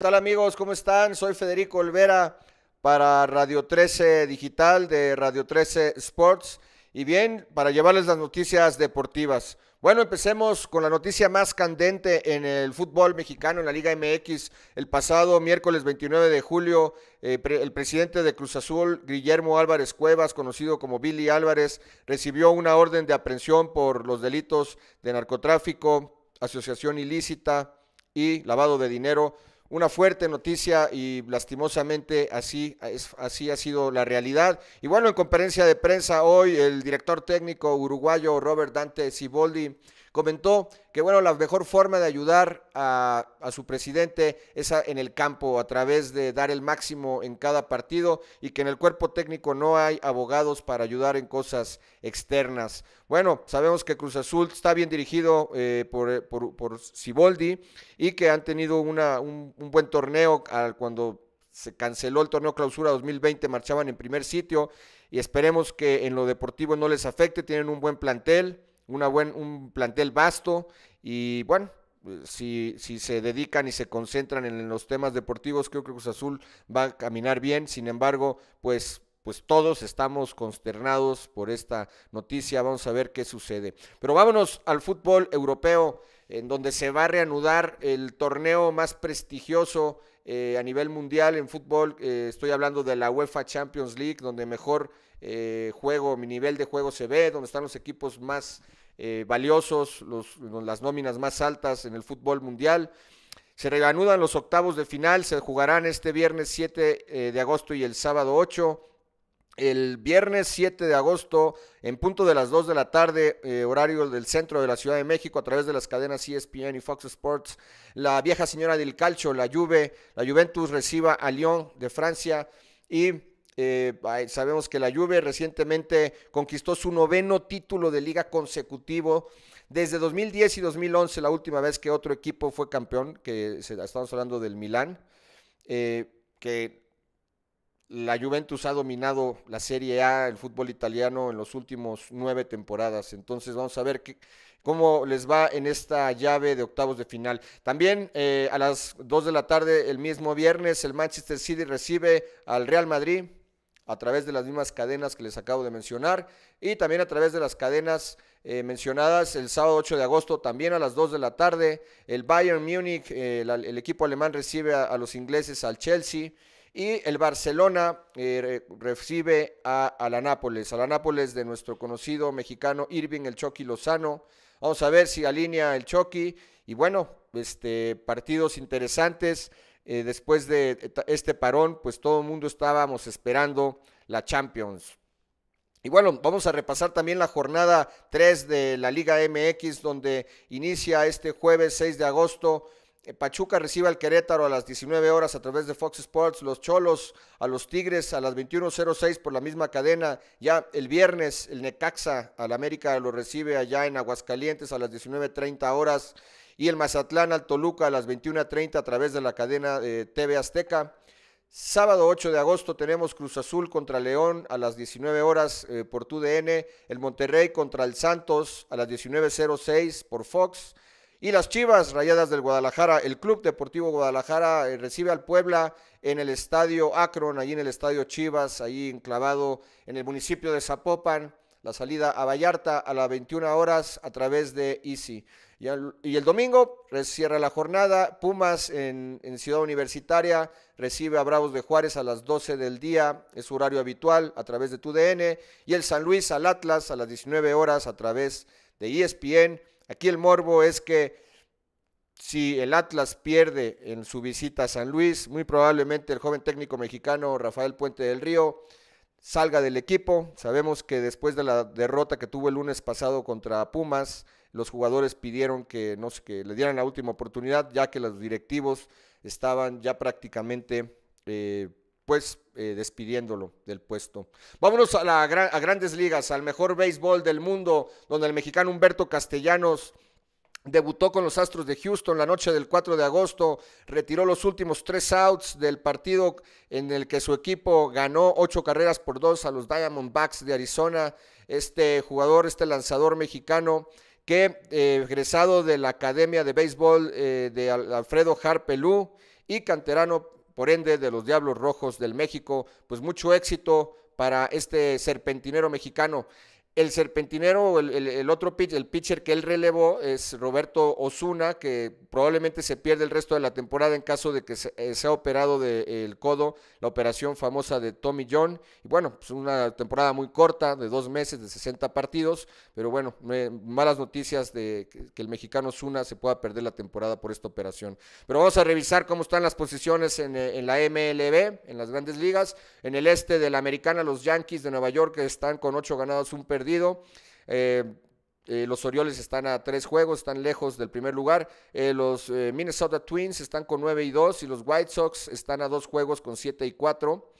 ¿Qué tal amigos? ¿Cómo están? Soy Federico Olvera para Radio 13 Digital de Radio 13 Sports y bien, para llevarles las noticias deportivas. Bueno, empecemos con la noticia más candente en el fútbol mexicano, en la Liga MX. El pasado miércoles 29 de julio, eh, el presidente de Cruz Azul, Guillermo Álvarez Cuevas, conocido como Billy Álvarez, recibió una orden de aprehensión por los delitos de narcotráfico, asociación ilícita y lavado de dinero una fuerte noticia y lastimosamente así, así ha sido la realidad. Y bueno, en conferencia de prensa hoy el director técnico uruguayo Robert Dante Siboldi comentó que bueno, la mejor forma de ayudar a, su presidente es en el campo, a través de dar el máximo en cada partido y que en el cuerpo técnico no hay abogados para ayudar en cosas externas. Bueno, sabemos que Cruz Azul está bien dirigido eh, por, por, Ciboldi y que han tenido una, un, buen torneo al, cuando se canceló el torneo clausura 2020, marchaban en primer sitio y esperemos que en lo deportivo no les afecte, tienen un buen plantel una buen, un plantel vasto y bueno, si, si, se dedican y se concentran en los temas deportivos, creo que Cruz Azul va a caminar bien. Sin embargo, pues, pues todos estamos consternados por esta noticia. Vamos a ver qué sucede. Pero vámonos al fútbol europeo, en donde se va a reanudar el torneo más prestigioso eh, a nivel mundial en fútbol, eh, estoy hablando de la UEFA Champions League, donde mejor eh, juego, mi nivel de juego se ve, donde están los equipos más valiosos, los, las nóminas más altas en el fútbol mundial. Se reanudan los octavos de final, se jugarán este viernes 7 de agosto y el sábado 8 el viernes 7 de agosto, en punto de las 2 de la tarde, eh, horario del centro de la Ciudad de México, a través de las cadenas ESPN y Fox Sports, la vieja señora del calcio, la Juve, la Juventus reciba a Lyon de Francia y eh, sabemos que la Juve recientemente conquistó su noveno título de liga consecutivo. Desde 2010 y 2011, la última vez que otro equipo fue campeón, que se, estamos hablando del Milán, eh, que la Juventus ha dominado la Serie A, el fútbol italiano, en los últimos nueve temporadas. Entonces vamos a ver qué, cómo les va en esta llave de octavos de final. También eh, a las dos de la tarde, el mismo viernes, el Manchester City recibe al Real Madrid a través de las mismas cadenas que les acabo de mencionar y también a través de las cadenas eh, mencionadas el sábado 8 de agosto, también a las dos de la tarde, el Bayern Múnich, eh, el, equipo alemán recibe a los ingleses al Chelsea. Y el Barcelona eh, recibe a, la Nápoles, a la Nápoles de nuestro conocido mexicano Irving el Chucky Lozano. Vamos a ver si alinea el Chucky. Y bueno, este, partidos interesantes. Eh, después de este parón, pues todo el mundo estábamos esperando la Champions. Y bueno, vamos a repasar también la jornada 3 de la Liga MX, donde inicia este jueves 6 de agosto eh, Pachuca recibe al Querétaro a las 19 horas a través de Fox Sports, los Cholos a los Tigres a las 21.06 por la misma cadena. Ya el viernes el Necaxa al América lo recibe allá en Aguascalientes a las 19.30 horas y el Mazatlán al Toluca a las 21.30 a través de la cadena eh, TV Azteca. Sábado 8 de agosto tenemos Cruz Azul contra León a las 19 horas eh, por TUDN, el Monterrey contra el Santos a las 19.06 por Fox. Y las Chivas Rayadas del Guadalajara, el Club Deportivo Guadalajara eh, recibe al Puebla en el Estadio Akron, allí en el Estadio Chivas, ahí enclavado en el municipio de Zapopan. La salida a Vallarta a las 21 horas a través de Easy. Y, el domingo cierra la jornada. Pumas en, Ciudad Universitaria recibe a Bravos de Juárez a las 12 del día, es horario habitual, a través de TUDN. Y el San Luis al Atlas a las 19 horas a través de ESPN. Aquí el morbo es que si el Atlas pierde en su visita a San Luis, muy probablemente el joven técnico mexicano Rafael Puente del Río salga del equipo. Sabemos que después de la derrota que tuvo el lunes pasado contra Pumas, los jugadores pidieron que, no que le dieran la última oportunidad, ya que los directivos estaban ya prácticamente eh, pues eh, despidiéndolo del puesto. Vámonos a, la, grandes ligas, al mejor béisbol del mundo, donde el mexicano Humberto Castellanos debutó con los Astros de Houston la noche del 4 de agosto, retiró los últimos tres outs del partido en el que su equipo ganó ocho carreras por dos a los Diamondbacks de Arizona. Este jugador, este lanzador mexicano que eh, egresado de la Academia de Béisbol eh, de Alfredo Harpelú y canterano por ende de los Diablos Rojos del México. Pues mucho éxito para este serpentinero mexicano. El serpentinero, el, otro pitch, el pitcher que él relevó es Roberto Osuna, que probablemente se pierde el resto de la temporada en caso de que se, ha eh, sea operado del de, el codo, la operación famosa de Tommy John. Y bueno, pues una temporada muy corta, de dos meses, de 60 partidos, pero bueno, malas noticias de que, el mexicano Osuna se pueda perder la temporada por esta operación. Pero vamos a revisar cómo están las posiciones en, eh, en la MLB, en las grandes ligas. En el este de la americana, los Yankees de Nueva York están con ocho ganados, un perdido eh, eh, los Orioles están a tres juegos, están lejos del primer lugar. Eh, los Minnesota Twins están con nueve y dos y los White Sox están a dos juegos con siete y 4,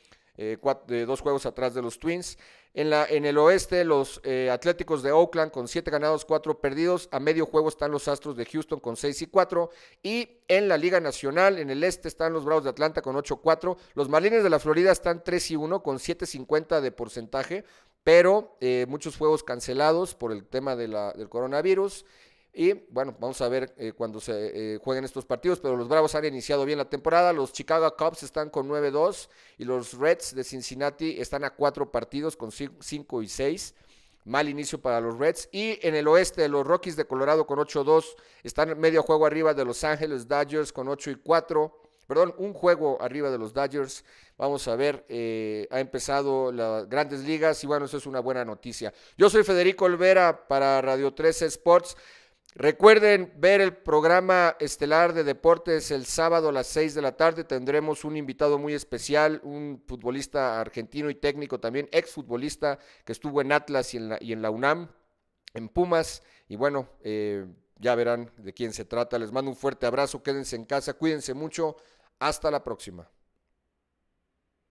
cuatro, dos juegos atrás de los Twins. En, la, en el oeste, los Atléticos de Oakland con siete ganados, cuatro perdidos. A medio juego están los Astros de Houston con seis y cuatro Y en la Liga Nacional, en el este, están los Bravos de Atlanta con ocho y 4. Los Marlines de la Florida están tres y uno con cincuenta de porcentaje pero eh, muchos juegos cancelados por el tema del coronavirus. Y bueno, vamos a ver eh, cuando se eh, jueguen estos partidos, pero los Bravos han iniciado bien la temporada. Los Chicago Cubs están con 9-2 y los Reds de Cincinnati están a cuatro partidos con 5 y 6. Mal inicio para los Reds. Y en el oeste, los Rockies de Colorado con 8-2 están medio juego arriba de Los Ángeles Dodgers con 8 y 4 perdón, un juego arriba de los Dodgers. Vamos a ver, eh, ha empezado las grandes ligas y bueno, eso es una buena noticia. Yo soy Federico Olvera para Radio 13 Sports. Recuerden ver el programa estelar de deportes el sábado a las 6 de la tarde. Tendremos un invitado muy especial, un futbolista argentino y técnico también, ex futbolista, que estuvo en Atlas y en la, y en la UNAM, en Pumas. Y bueno, eh, ya verán de quién se trata. Les mando un fuerte abrazo, quédense en casa, cuídense mucho. Hasta la próxima.